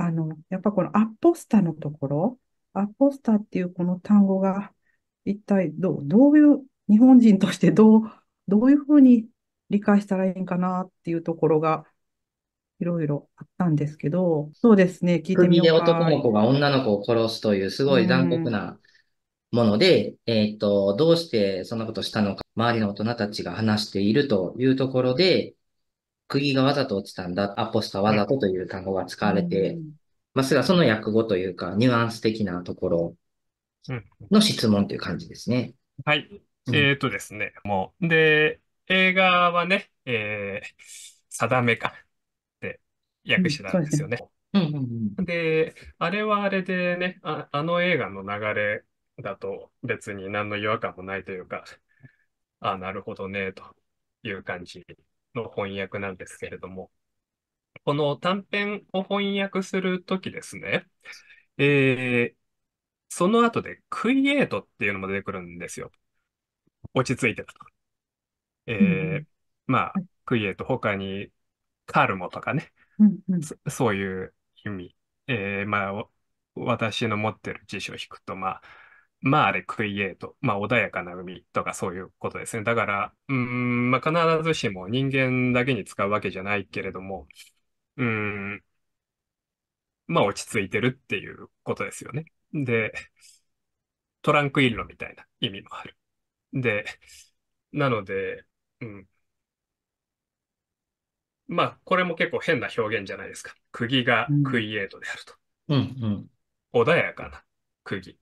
あの、やっぱこのアポスタのところ、アポスタっていうこの単語が一体どう、どういう、日本人としてどう、どういうふうに理解したらいいんかなっていうところが、いろいろあったんですけど、そうですね、聞いてみようで男の子が女の子を殺すというすごい残酷なもので、えー、っと、どうしてそんなことしたのか、周りの大人たちが話しているというところで、釘がわざと落ちたんだ、アポスタわざとという単語が使われて、ますが、その訳語というか、ニュアンス的なところの質問という感じですね。はい。えっ、ー、とですね、もう、で、映画はね、えー、定めかって訳してたんですよね。うんうん、で、あれはあれでねあ、あの映画の流れだと別に何の違和感もないというか、ああ、なるほどね、という感じの翻訳なんですけれども、この短編を翻訳するときですね、えー、その後でクリエイトっていうのも出てくるんですよ。落ち着いてたと。えー、うん、まあ、クリエイト、他にカルモとかね、うんうん、そそういう意味。えー、まあ、私の持ってる辞書を引くと、まあ、まああれ、クイエート、まあ穏やかな海とかそういうことですね。だから、うん、まあ必ずしも人間だけに使うわけじゃないけれども、うん、まあ落ち着いてるっていうことですよね。で、トランクイルロみたいな意味もある。で、なので、うん。まあ、これも結構変な表現じゃないですか。釘がクイエイトであると。うん、うん、うん。穏やかな釘。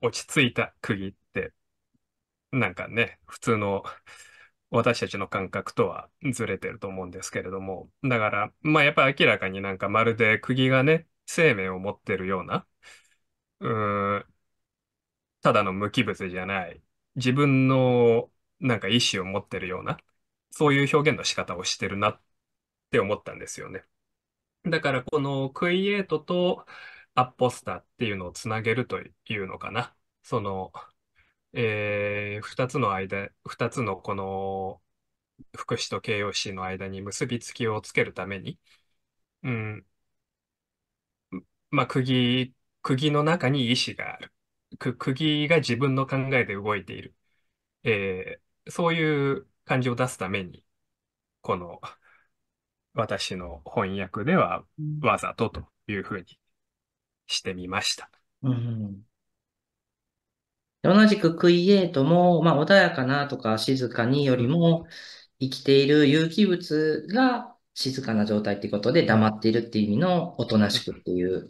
落ち着いた釘って、なんかね、普通の私たちの感覚とはずれてると思うんですけれども、だから、まあやっぱり明らかになんかまるで釘がね、生命を持ってるような、うん、ただの無機物じゃない、自分のなんか意志を持ってるような、そういう表現の仕方をしてるなって思ったんですよね。だからこのクイエイトとアッポスタっていうのをつなげるというのかな。その、えー、2つの間、2つのこの副詞と形容詞の間に結びつきをつけるために、うん、まあ、釘、釘の中に意志がある。く、釘が自分の考えで動いている。えー、そういう感じを出すために、この、私の翻訳ではわざとというふうにしてみました。うん、同じくクイエイトも、まあ、穏やかなとか静かによりも、生きている有機物が静かな状態っていうことで黙っているっていう意味のおとなしくっていう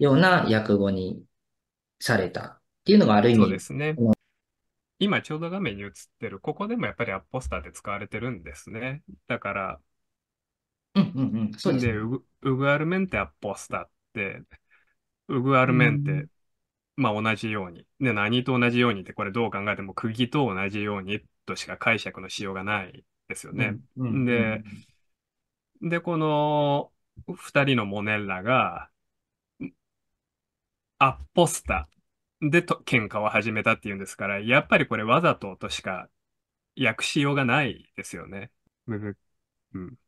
ような訳語にされたっていうのがある意味。そうですね。今ちょうど画面に映ってる、ここでもやっぱりアポスターで使われてるんですね。だから、うんうんうん。そうです、ね、でウグアルメンテアポスターって、ウグアルメンテ、まあ同じように。ね、何と同じようにって、これどう考えても釘と同じようにとしか解釈のしようがないですよね。うんうん、で、で、この2人のモネッラが、アッポスタでと喧嘩を始めたっていうんですから、やっぱりこれわざととしか訳しようがないですよね。うん。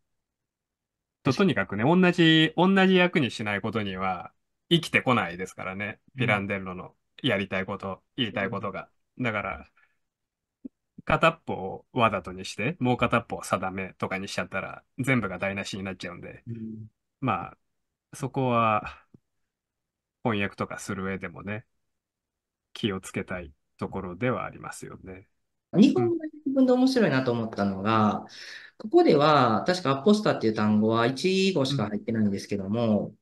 と、とにかくね、同じ、同じ役にしないことには、生きてこないですからね、ピランデッロのやりたいこと、言いたいことが。だから、片っぽをわざとにして、もう片っぽを定めとかにしちゃったら、全部が台無しになっちゃうんで、うん、まあ、そこは、翻訳とかする上でもね、気をつけたいところではありますよね。日本語自分で面白いなと思ったのが、ここでは、確かアポスタっていう単語は1語しか入ってないんですけども、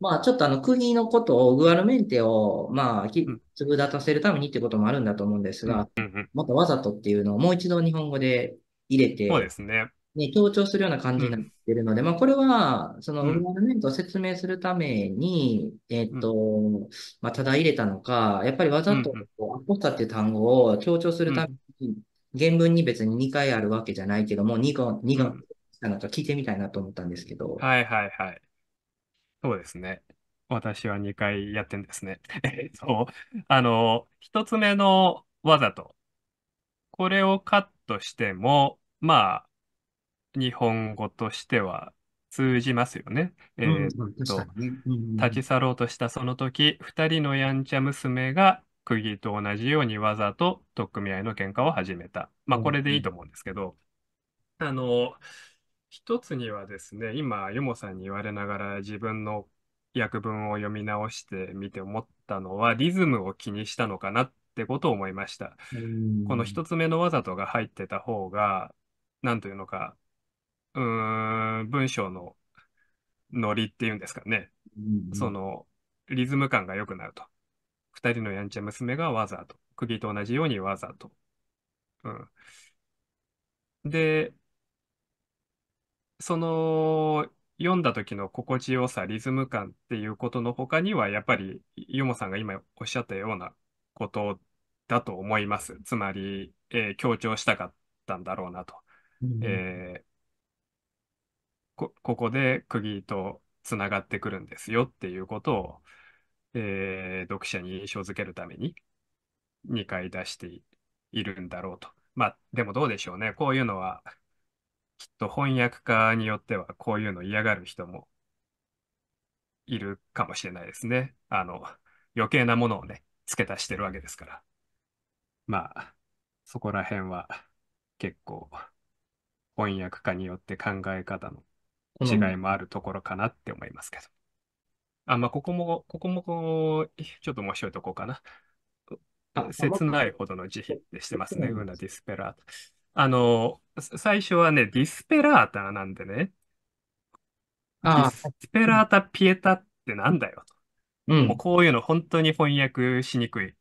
まあちょっとあの国のことを、グアルメンテを、まあ、粒立たせるためにってこともあるんだと思うんですが、もっとわざとっていうのをもう一度日本語で入れて、そうですね。ね、強調するような感じになってるので、うん、まあ、これは、その、グアルメンテを説明するために、うん、えっ、と、まあ、ただ入れたのか、やっぱりわざと、アポスタっていう単語を強調するために、原文に別に2回あるわけじゃないけども、2個、2個なんか聞いてみたいなと思ったんですけど。はいはいはい。そうですね。私は2回やってんですね。えっと、あの、1つ目のわざと。これをカットしても、まあ、日本語としては通じますよね。えうんっと、立ち去ろうとしたその時、二人のやんちゃ娘が、釘と同じようにわざと取っ組み合いの喧嘩を始めた。まあ、これでいいと思うんですけど、あの、一つにはですね、今、ユモさんに言われながら自分の訳文を読み直してみて思ったのは、リズムを気にしたのかなってことを思いました。この一つ目のわざとが入ってた方が、なんというのか、うーん、文章のノリっていうんですかね。その、リズム感が良くなると。二人のやんちゃ娘がわざと。釘と同じようにわざと。うん。で、その読んだ時の心地よさ、リズム感っていうことの他には、やっぱりユモさんが今おっしゃったようなことだと思います。つまり、えー、強調したかったんだろうなと。うん、えー、こ、ここで釘とつながってくるんですよっていうことを、えー、読者に印象づけるために2回出しているんだろうと。まあ、でもどうでしょうね。こういうのはきっと翻訳家によってはこういうの嫌がる人もいるかもしれないですね。あの、余計なものをね、付け足してるわけですから。まあ、そこら辺は結構翻訳家によって考え方の違いもあるところかなって思いますけど。あ、まあ、ここも、ここもこう、ちょっと面白いとこかな。切ないほどの慈悲ってしてますね、ウナ・ディスペラート。あの、最初はね、ディスペラータなんでね、ディあ、スペラータ・ピエタってなんだよと。うもうん。こういうの本当に翻訳しにくい、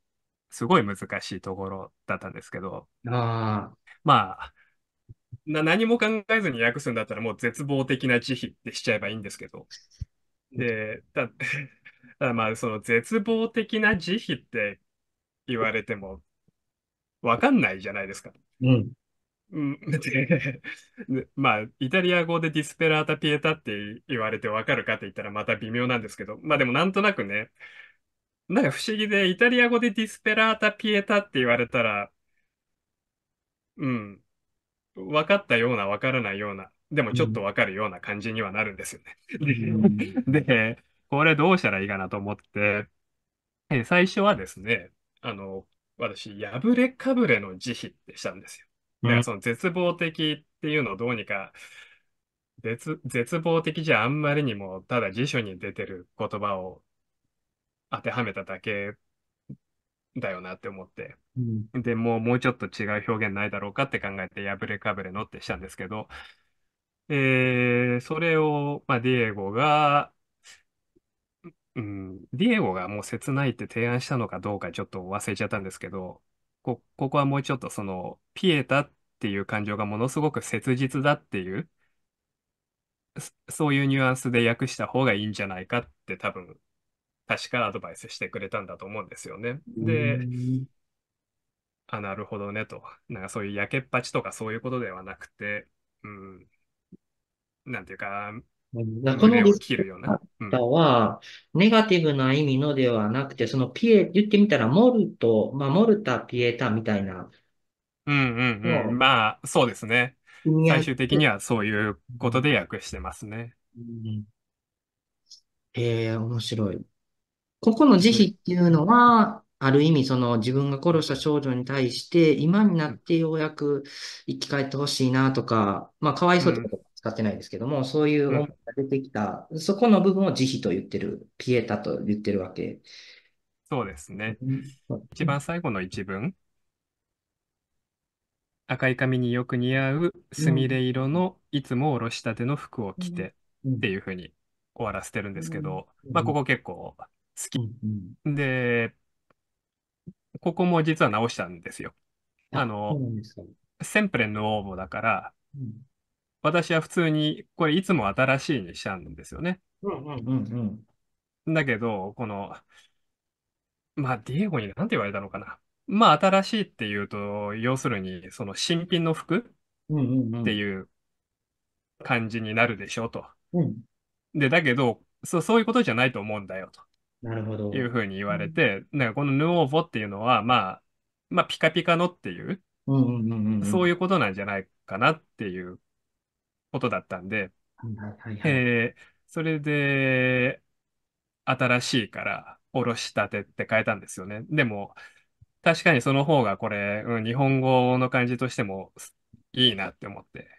すごい難しいところだったんですけど、ああ、まあ、な、何も考えずに訳すんだったらもう絶望的な慈悲ってしちゃえばいいんですけど、で、た だまあ、その絶望的な慈悲って言われてもわかんないじゃないですか。うん。うん、まあ、イタリア語でディスペラータピエタって言われてわかるかって言ったらまた微妙なんですけど、まあでもなんとなくね、なんか不思議で、イタリア語でディスペラータピエタって言われたら、うん、分かったような分からないような、でもちょっと分かるような感じにはなるんですよね。で、これどうしたらいいかなと思って、え最初はですね、あの、私、破れかぶれの慈悲ってしたんですよ。その絶望的っていうのをどうにか、絶、絶望的じゃあんまりにも、ただ辞書に出てる言葉を当てはめただけだよなって思って。うん、で、もう、もうちょっと違う表現ないだろうかって考えて、破れかぶれのってしたんですけど、えー、それを、まあ、ディエゴが、うん、ディエゴがもう切ないって提案したのかどうかちょっと忘れちゃったんですけど、こ、ここはもうちょっとその、ピエタっっていう感情がものすごく切実だっていう、そういうニュアンスで訳した方がいいんじゃないかって多分、確かアドバイスしてくれたんだと思うんですよね。で、あ、なるほどねと。なんかそういうやけっぱちとかそういうことではなくて、うん、なんていうか、このリスペクタは、ネガティブな意味のではなくて、そのピエ、言ってみたら、モルト、まあ、モルタ、ピエタみたいな、うんうんうん。まあ、そうですね。合最終的にはそういうことで訳してますね。うんえ面白い。ここの慈悲っていうのは、ある意味その自分が殺した少女に対して、今になってようやく生き返ってほしいなとか、まあ、かわいそうってことは使ってないですけども、そういう思いが出てきた、そこの部分を慈悲と言ってる、ピエタと言ってるわけ。そうですね。一番最後の一文赤い髪によく似合うすみれ色のいつもおろしたての服を着てっていうふうに終わらせてるんですけど、まあ、ここ結構好き。で、ここも実は直したんですよ。あの、センプレンの応募だから、私は普通にこれいつも新しいにしちゃうんですよね。だけど、この、まあ、ディエゴに何て言われたのかな。まあ、新しいっていうと、要するに、その新品の服っていう感じになるでしょうと。で、だけど、そ、そういうことじゃないと思うんだよなるほというど。ふうに言われて、なんかこのヌオーボっていうのは、まあ、まあ、ピカピカのっていう、うんうんうんうんうそういうことなんじゃないかなっていうことだったんで、はいはいはいはい。えーそれで、新しいから、おろしたてって変えたんですよね。でも、確かにその方がこれ、うん、日本語の感じとしてもいいなって思って。